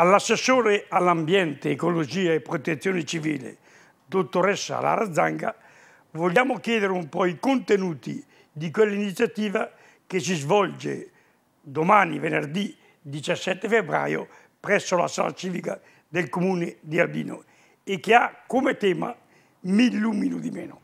all'assessore all'ambiente, ecologia e protezione civile, dottoressa Lara Zanga, vogliamo chiedere un po' i contenuti di quell'iniziativa che si svolge domani, venerdì 17 febbraio, presso la sala civica del comune di Albino e che ha come tema Mil lumino di meno.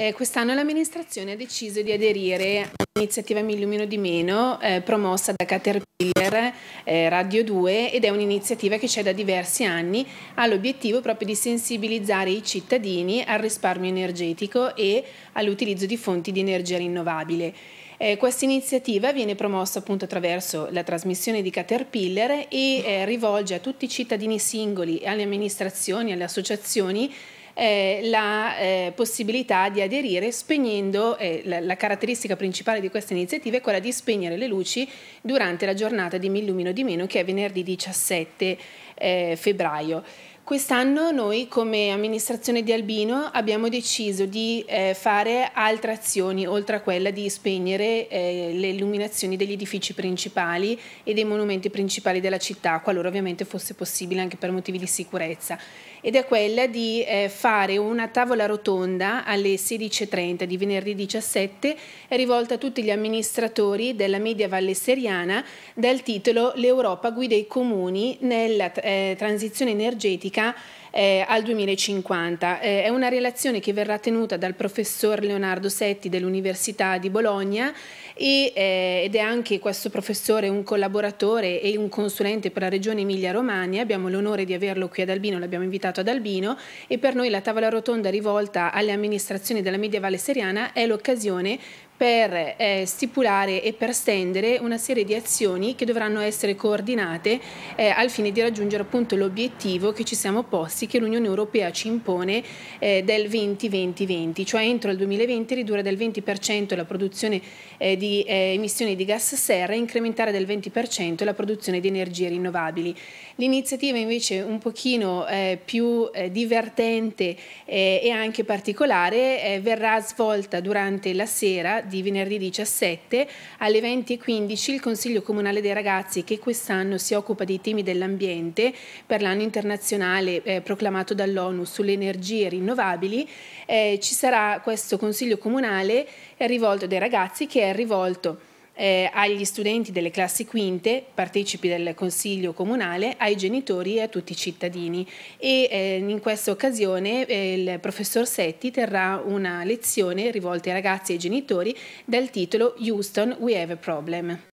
Eh, quest'anno l'amministrazione ha deciso di aderire all'iniziativa Mi Illumino di Meno eh, promossa da Caterpillar eh, Radio 2 ed è un'iniziativa che c'è da diversi anni, ha l'obiettivo proprio di sensibilizzare i cittadini al risparmio energetico e all'utilizzo di fonti di energia rinnovabile. Eh, questa iniziativa viene promossa appunto attraverso la trasmissione di Caterpillar e eh, rivolge a tutti i cittadini singoli, alle amministrazioni, alle associazioni eh, la eh, possibilità di aderire spegnendo, eh, la, la, caratteristica principale di questa iniziativa è quella di spegnere le luci durante la giornata di Mi illumino di meno che è venerdì 17 eh, febbraio. Quest'anno noi come amministrazione di Albino abbiamo deciso di eh, fare altre azioni oltre a quella di spegnere eh, le illuminazioni degli edifici principali e dei monumenti principali della città, qualora ovviamente fosse possibile anche per motivi di sicurezza. Ed è quella di eh, fare una tavola rotonda alle 16.30 di venerdì 17 rivolta a tutti gli amministratori della media valle seriana dal titolo L'Europa guida i comuni nella eh, transizione energetica significa eh, al 2050. Eh, è una relazione che verrà tenuta dal professor Leonardo Setti dell'Università di Bologna e, eh, ed è anche questo professore un collaboratore e un consulente per la regione Emilia-Romagna. Abbiamo l'onore di averlo qui ad Albino, l'abbiamo invitato ad Albino e per noi la tavola rotonda rivolta alle amministrazioni della Media Valle Seriana è l'occasione per eh, stipulare e per stendere una serie di azioni che dovranno essere coordinate eh, al fine di raggiungere appunto l'obiettivo che ci siamo posti tassi che l'Unione Europea ci impone eh, del 20-20-20, cioè entro il 2020 ridurre del 20% la produzione eh, di eh, emissioni di gas serra e incrementare del 20% la produzione di energie rinnovabili. L'iniziativa invece un pochino eh, più eh, divertente eh, e anche particolare verrà svolta durante la sera di venerdì 17 alle 20.15 il Consiglio Comunale dei Ragazzi che quest'anno si occupa dei temi dell'ambiente per l'anno internazionale eh, proclamato dall'ONU sulle energie rinnovabili, eh, ci sarà questo consiglio comunale rivolto dai ragazzi che è rivolto eh, agli studenti delle classi quinte, partecipi del Consiglio Comunale, ai genitori e a tutti i cittadini. E eh, in questa occasione eh, il professor Setti terrà una lezione rivolta ai ragazzi e ai genitori dal titolo Houston, we have a problem.